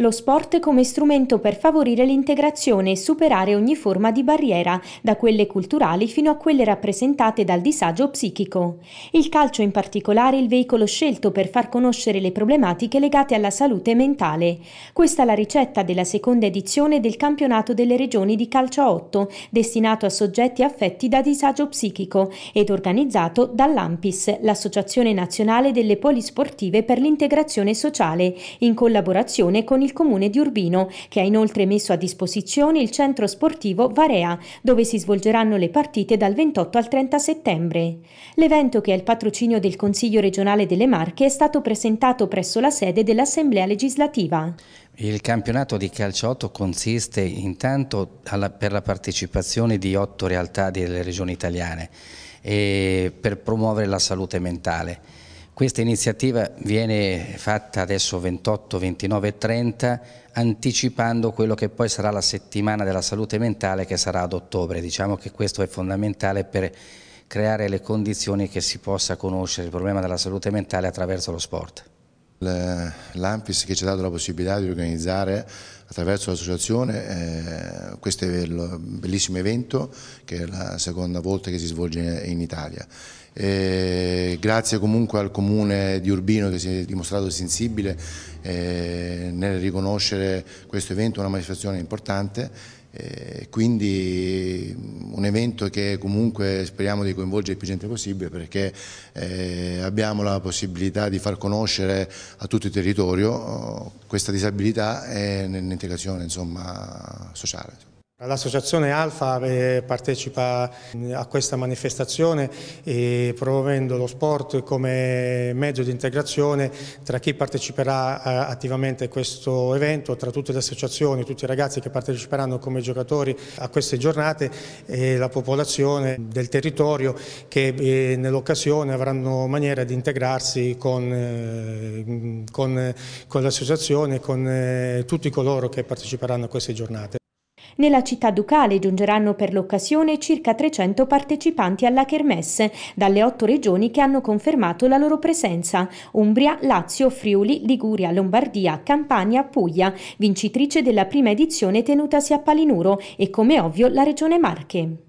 Lo sport come strumento per favorire l'integrazione e superare ogni forma di barriera, da quelle culturali fino a quelle rappresentate dal disagio psichico. Il calcio in particolare è il veicolo scelto per far conoscere le problematiche legate alla salute mentale. Questa è la ricetta della seconda edizione del campionato delle regioni di calcio a 8, destinato a soggetti affetti da disagio psichico ed organizzato dall'AMPIS, l'Associazione Nazionale delle Polisportive per l'integrazione sociale, in collaborazione con il il comune di Urbino, che ha inoltre messo a disposizione il centro sportivo Varea, dove si svolgeranno le partite dal 28 al 30 settembre. L'evento, che è il patrocinio del Consiglio regionale delle Marche, è stato presentato presso la sede dell'Assemblea legislativa. Il campionato di calcio 8 consiste intanto alla, per la partecipazione di otto realtà delle regioni italiane e eh, per promuovere la salute mentale. Questa iniziativa viene fatta adesso 28, 29 e 30 anticipando quello che poi sarà la settimana della salute mentale che sarà ad ottobre. Diciamo che questo è fondamentale per creare le condizioni che si possa conoscere il problema della salute mentale attraverso lo sport. L'Anfis che ci ha dato la possibilità di organizzare attraverso l'associazione eh, questo bellissimo evento che è la seconda volta che si svolge in Italia. E grazie comunque al comune di Urbino che si è dimostrato sensibile eh, nel riconoscere questo evento una manifestazione importante eh, quindi mm, un evento che comunque speriamo di coinvolgere il più gente possibile perché eh, abbiamo la possibilità di far conoscere a tutto il territorio oh, questa disabilità e nell'integrazione sociale. L'associazione Alfa eh, partecipa a questa manifestazione eh, promuovendo lo sport come mezzo di integrazione tra chi parteciperà eh, attivamente a questo evento, tra tutte le associazioni, tutti i ragazzi che parteciperanno come giocatori a queste giornate e la popolazione del territorio che nell'occasione avranno maniera di integrarsi con, con, con l'associazione e con tutti coloro che parteciperanno a queste giornate. Nella città ducale giungeranno per l'occasione circa 300 partecipanti alla Kermesse, dalle otto regioni che hanno confermato la loro presenza, Umbria, Lazio, Friuli, Liguria, Lombardia, Campania, Puglia, vincitrice della prima edizione tenutasi a Palinuro e come ovvio la regione Marche.